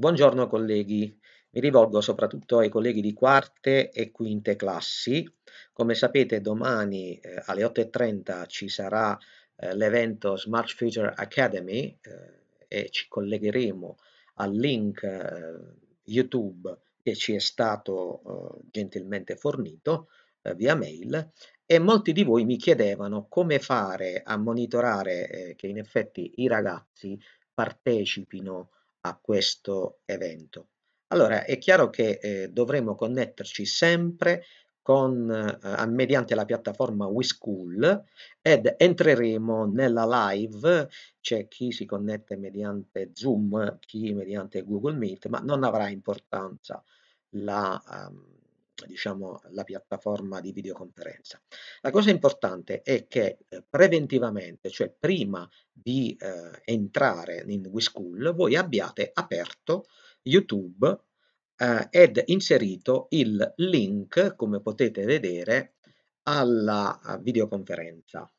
Buongiorno colleghi, mi rivolgo soprattutto ai colleghi di quarte e quinte classi. Come sapete domani eh, alle 8.30 ci sarà eh, l'evento Smart Future Academy eh, e ci collegheremo al link eh, YouTube che ci è stato eh, gentilmente fornito eh, via mail e molti di voi mi chiedevano come fare a monitorare che in effetti i ragazzi partecipino a questo evento. Allora è chiaro che eh, dovremo connetterci sempre con, eh, mediante la piattaforma WeSchool ed entreremo nella live, c'è chi si connette mediante Zoom, chi mediante Google Meet, ma non avrà importanza la, um, diciamo, la piattaforma di videoconferenza. La cosa importante è che eh, preventivamente, cioè prima di eh, entrare in WeSchool, voi abbiate aperto YouTube eh, ed inserito il link, come potete vedere, alla eh, videoconferenza.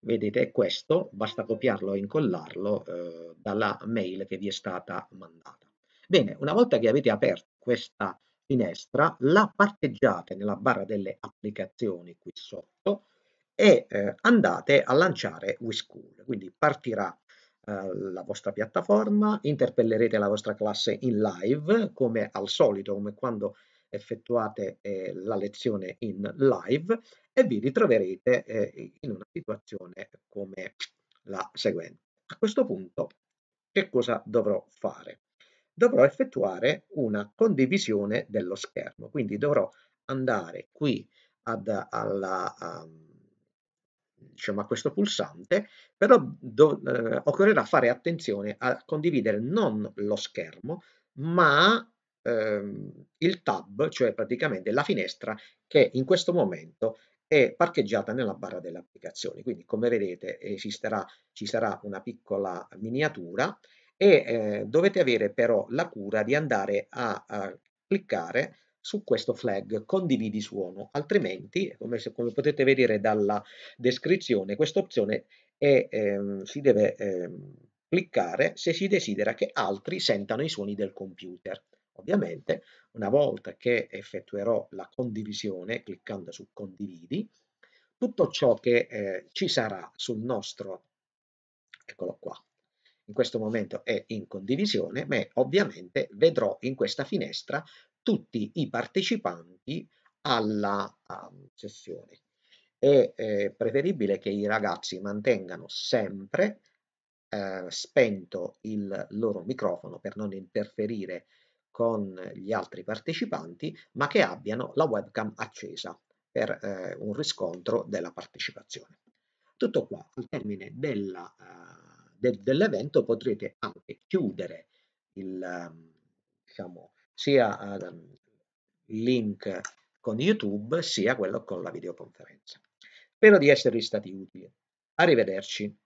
Vedete questo, basta copiarlo e incollarlo eh, dalla mail che vi è stata mandata. Bene, una volta che avete aperto questa finestra, la parcheggiate nella barra delle applicazioni qui sotto e eh, andate a lanciare WeSchool. Quindi partirà eh, la vostra piattaforma, interpellerete la vostra classe in live come al solito, come quando effettuate eh, la lezione in live e vi ritroverete eh, in una situazione come la seguente. A questo punto che cosa dovrò fare? dovrò effettuare una condivisione dello schermo, quindi dovrò andare qui ad, alla, a, diciamo, a questo pulsante, però do, eh, occorrerà fare attenzione a condividere non lo schermo, ma ehm, il tab, cioè praticamente la finestra che in questo momento è parcheggiata nella barra delle applicazioni. Quindi come vedete esisterà, ci sarà una piccola miniatura e eh, dovete avere però la cura di andare a, a, cliccare su questo flag condividi suono altrimenti come, se, come potete vedere dalla descrizione questa opzione è, ehm, si deve ehm, cliccare se si desidera che altri sentano i suoni del computer ovviamente una volta che effettuerò la condivisione cliccando su condividi tutto ciò che eh, ci sarà sul nostro eccolo qua in questo momento è in condivisione, ma ovviamente vedrò in questa finestra tutti i partecipanti alla um, sessione. È eh, preferibile che i ragazzi mantengano sempre eh, spento il loro microfono per non interferire con gli altri partecipanti, ma che abbiano la webcam accesa per eh, un riscontro della partecipazione. Tutto qua, al termine della eh, de, dell'evento potrete anche chiudere il, ehm, diciamo, sia ehm, il link con YouTube sia quello con la videoconferenza. Spero di esservi stati utili. Arrivederci.